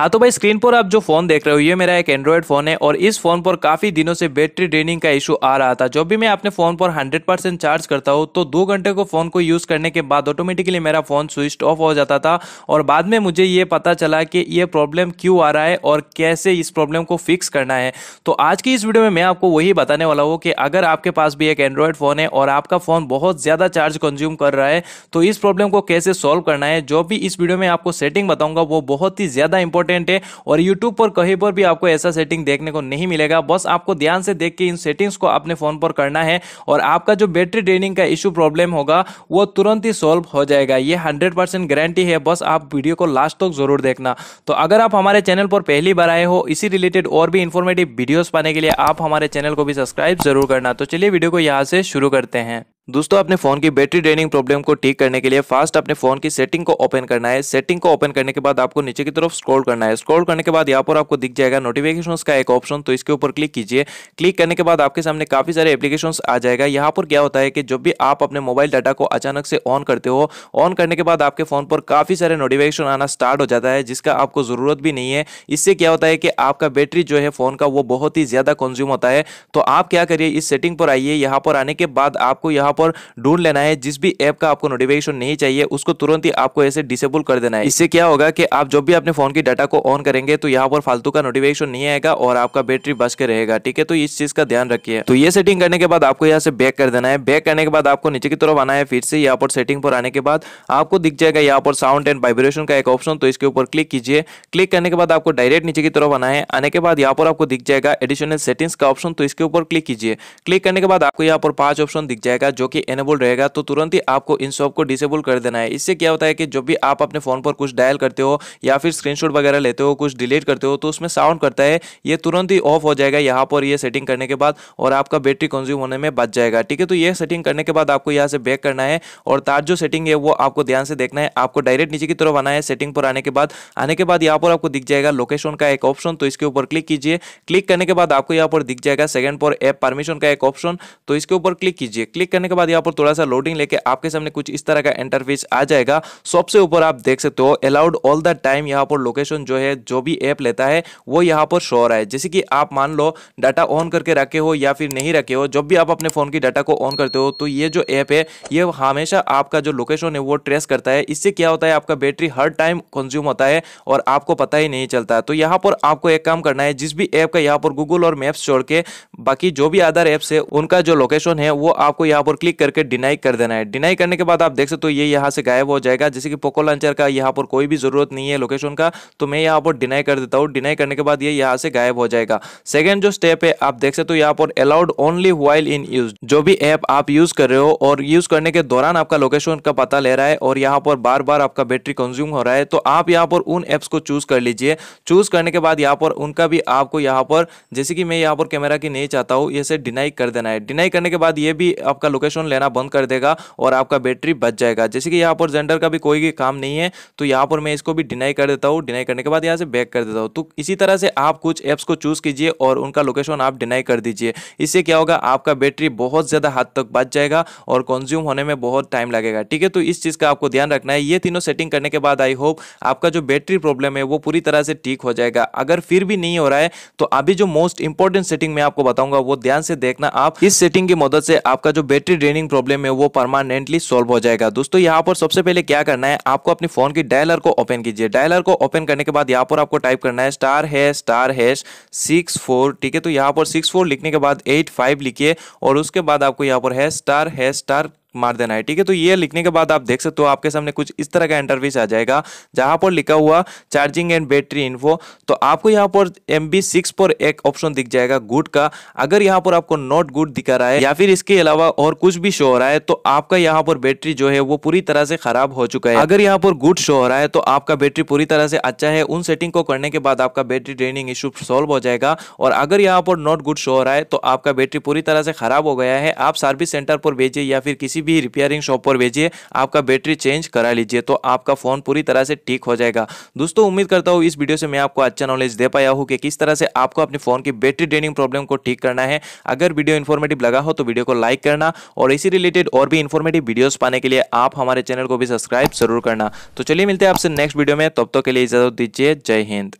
हाँ तो भाई स्क्रीन पर आप जो फोन देख रहे हो ये मेरा एक एंड्रॉयड फोन है और इस फोन पर काफी दिनों से बैटरी ड्रेनिंग का इशू आ रहा था जब भी मैं अपने फोन पर 100 परसेंट चार्ज करता हूँ तो दो घंटे को फोन को यूज करने के बाद ऑटोमेटिकली मेरा फोन स्विच ऑफ हो जाता था और बाद में मुझे ये पता चला कि ये प्रॉब्लम क्यों आ रहा है और कैसे इस प्रॉब्लम को फिक्स करना है तो आज की इस वीडियो में मैं आपको वही बताने वाला हूँ कि अगर आपके पास भी एक एंड्रॉयड फोन है और आपका फोन बहुत ज्यादा चार्ज कंज्यूम कर रहा है तो इस प्रॉब्लम को कैसे सॉल्व करना है जो भी इस वीडियो में आपको सेटिंग बताऊंगा वो बहुत ही ज्यादा इंपॉर्टेंट इंपॉर्टेंट है और यूट्यूब पर कहीं पर भी आपको ऐसा सेटिंग देखने को नहीं मिलेगा बस आपको ध्यान से देख के इन सेटिंग्स को अपने फोन पर करना है और आपका जो बैटरी ड्रेनिंग का इशू प्रॉब्लम होगा वो तुरंत ही सॉल्व हो जाएगा ये हंड्रेड परसेंट गारंटी है बस आप वीडियो को लास्ट तक जरूर देखना तो अगर आप हमारे चैनल पर पहली बार आए हो इसी रिलेटेड और भी इन्फॉर्मेटिव वीडियोस पाने के लिए आप हमारे चैनल को भी सब्सक्राइब जरूर करना तो चलिए वीडियो को यहाँ से शुरू करते हैं दोस्तों अपने फोन की बैटरी ड्रेनिंग प्रॉब्लम को ठीक करने के लिए फास्ट अपने फोन की सेटिंग को ओपन करना है सेटिंग को ओपन करने के बाद आपको नीचे की तरफ स्क्रॉल करना है स्क्रॉल करने के बाद यहाँ पर आपको दिख जाएगा नोटिफिकेशन का एक ऑप्शन तो इसके ऊपर क्लिक कीजिए क्लिक करने के बाद आपके सामने काफी सारे एप्लीकेशन आ जाएगा यहाँ पर क्या होता है कि जब भी आप अपने मोबाइल डाटा को अचानक से ऑन करते हो ऑन करने के बाद आपके फोन पर काफी सारे नोटिफिकेशन आना स्टार्ट हो जाता है जिसका आपको जरूरत भी नहीं है इससे क्या होता है कि आपका बैटरी जो है फोन का वो बहुत ही ज्यादा कंज्यूम होता है तो आप क्या करिए इस सेटिंग पर आइए यहाँ पर आने के बाद आपको यहाँ पर ढूंढ लेना है जिस भी ऐप का आपको नोटिफिकेशन नहीं चाहिए उसको तुरंत ही आपको ऐसे डिसेबल कर देना है इससे क्या होगा कि आप जब भी अपने फोन की डाटा को ऑन करेंगे तो यहाँ पर फालतू का नोटिफिकेशन नहीं आएगा और आपका बैटरी बच के रहेगा ठीक है तो इस चीज का ध्यान रखिए तो ये सेटिंग करने के बाद आपको यहाँ से बैक कर देना है बैक करने के बाद आपको नीचे की तरफ आना है फिर से यहाँ पर सेटिंग पर आने के बाद आपको दिख जाएगा यहाँ पर साउंड एंड वाइब्रेशन का एक ऑप्शन तो इसके ऊपर क्लिक कीजिए क्लिक करने के बाद आपको डायरेक्ट नीचे की तरफ आना है आने के बाद यहाँ पर आपको दिख जाएगा एडिशनल सेटिंग्स का ऑप्शन तो इसके ऊपर क्लिक कीजिए क्लिक करने के बाद आपको यहाँ पर पांच ऑप्शन दिख जाएगा जो कि एनेबल रहेगा तो तुरंत ही आपको इन सब को डिसेबल कर देना है इससे क्या होता है कि जब भी आप अपने फ़ोन पर कुछ डायल करते हो या फिर स्क्रीनशॉट वगैरह लेते हो कुछ डिलीट करते हो तो उसमें साउंड करता है ये तुरंत ही ऑफ हो जाएगा यहाँ पर यह सेटिंग करने के बाद और आपका बैटरी कंज्यूम होने में बच जाएगा ठीक है तो ये सेटिंग करने के बाद आपको यहाँ से बैक करना है और तार जो सेटिंग है वो आपको ध्यान से देखना है आपको डायरेक्ट नीचे की तरफ आना है सेटिंग पर आने के बाद आने के बाद यहाँ पर आपको दिख जाएगा लोकेशन का एक ऑप्शन तो इसके ऊपर क्लिक कीजिए क्लिक करने के बाद आपको यहाँ पर दिख जाएगा सेकंड पर एप परमिशन का एक ऑप्शन तो इसके ऊपर क्लिक कीजिए क्लिक करने के बाद यहाँ पर थोड़ा सा लोडिंग लेके आपके सामने कुछ इस तरह का इंटरफेस आ जाएगा सबसे ऊपर आप देख सकते हो अलाउड ऑल द टाइम यहाँ पर लोकेशन जो है जो भी ऐप लेता है वो यहाँ पर शो रहा है जैसे कि आप मान लो डाटा ऑन करके रखे हो या फिर नहीं रखे हो जब भी आप अपने फ़ोन की डाटा को ऑन करते हो तो ये जो ऐप है ये हमेशा आपका जो लोकेशन है वो ट्रेस करता है इससे क्या होता है आपका बैटरी हर टाइम कंज्यूम होता है और आपको पता ही नहीं चलता तो यहाँ पर आपको एक काम करना है जिस भी ऐप का यहाँ पर गूगल और मैप्स छोड़ के बाकी जो भी अदर ऐप्स है उनका जो लोकेशन है वो आपको यहाँ पर क्लिक करके डिनाई कर देना है डिनाई करने के बाद आप देख सकते हो ये यहाँ से गायब हो जाएगा जैसे कि पोको लॉन्चर का यहाँ पर कोई भी ज़रूरत नहीं है लोकेशन का तो मैं यहाँ पर डिनाई कर देता हूँ डिनाई करने के बाद ये यहाँ से गायब हो जाएगा सेकेंड जो स्टेप है आप देख सकते हो यहाँ पर allowed only while in use जो भी ऐप आप यूज़ कर रहे हो और यूज़ करने के दौरान आपका लोकेशन का पता ले रहा है और यहाँ पर बार बार आपका बैटरी कंज्यूम हो रहा है तो आप यहाँ पर उन एप्स को चूज़ कर लीजिए चूज़ करने के बाद यहाँ पर उनका भी आपको यहाँ पर जैसे कि मैं यहाँ पर कैमरा की नहीं चाहता हूँ इसे डिनाई कर देना है डिनाई करने के बाद ये भी आपका लोकेशन इन्फॉर्मेशन लेना बंद कर देगा और आपका बैटरी बच जाएगा जैसे कि यहाँ पर जेंडर का भी कोई काम नहीं है तो यहाँ पर मैं इसको भी डिनाई कर देता हूँ डिनाई करने के बाद यहाँ से बैक कर देता हूँ तो इसी तरह से आप कुछ ऐप्स को चूज़ कीजिए और उनका लोकेशन आप डिनाई कर दीजिए इससे क्या होगा आपका बैटरी बहुत ज़्यादा हद तक बच जाएगा और कंज्यूम होने में बहुत टाइम लगेगा ठीक है तो इस चीज़ का आपको ध्यान रखना है ये तीनों सेटिंग करने के बाद आई होप आपका जो बैटरी प्रॉब्लम है वो पूरी तरह से ठीक हो जाएगा अगर फिर भी नहीं हो रहा है तो अभी जो मोस्ट इंपॉर्टेंट सेटिंग मैं आपको बताऊंगा वो ध्यान से देखना आप इस सेटिंग की मदद से आपका जो बैटरी ड्रेनिंग प्रॉब्लम है वो परमानेंटली सॉल्व हो जाएगा दोस्तों यहाँ पर सबसे पहले क्या करना है आपको अपने फोन की डायलर को ओपन कीजिए डायलर को ओपन करने के बाद यहाँ पर आपको टाइप करना है स्टार है स्टार हैश सिक्स फोर ठीक है तो यहाँ पर सिक्स फोर लिखने के बाद एट फाइव लिखिए और उसके बाद आपको यहाँ पर है स्टार है स्टार मार देना है ठीक है तो ये लिखने के बाद आप देख सकते हो आपके सामने कुछ इस तरह का इंटरव्यूस आ जाएगा जहां पर लिखा हुआ चार्जिंग एंड बैटरी इन्फो तो आपको यहाँ पर एम बी सिक्स पर एक ऑप्शन दिख जाएगा गुड का अगर यहाँ पर आपको नॉट गुड दिखा रहा है या फिर इसके अलावा और कुछ भी शो हो रहा है तो आपका यहाँ पर बैटरी जो है वो पूरी तरह से खराब हो चुका है अगर यहाँ पर गुड शो हो रहा है तो आपका बैटरी पूरी तरह से अच्छा है उन सेटिंग को करने के बाद आपका बैटरी ड्रेनिंग इश्यू सॉल्व हो जाएगा और अगर यहाँ पर नॉट गुड शो हो रहा है तो आपका बैटरी पूरी तरह से खराब हो गया है आप सर्विस सेंटर पर भेजिए या फिर किसी किसी भी रिपेयरिंग शॉप पर भेजिए आपका बैटरी चेंज करा लीजिए तो आपका फ़ोन पूरी तरह से ठीक हो जाएगा दोस्तों उम्मीद करता हूँ इस वीडियो से मैं आपको अच्छा नॉलेज दे पाया हूँ कि किस तरह से आपको अपने फ़ोन की बैटरी ड्रेनिंग प्रॉब्लम को ठीक करना है अगर वीडियो इन्फॉर्मेटिव लगा हो तो वीडियो को लाइक करना और इसी रिलेटेड और भी इन्फॉर्मेटिव वीडियोज़ पाने के लिए आप हमारे चैनल को भी सब्सक्राइब जरूर करना तो चलिए मिलते हैं आपसे नेक्स्ट वीडियो में तब तक तो के लिए इजाज़त दीजिए जय हिंद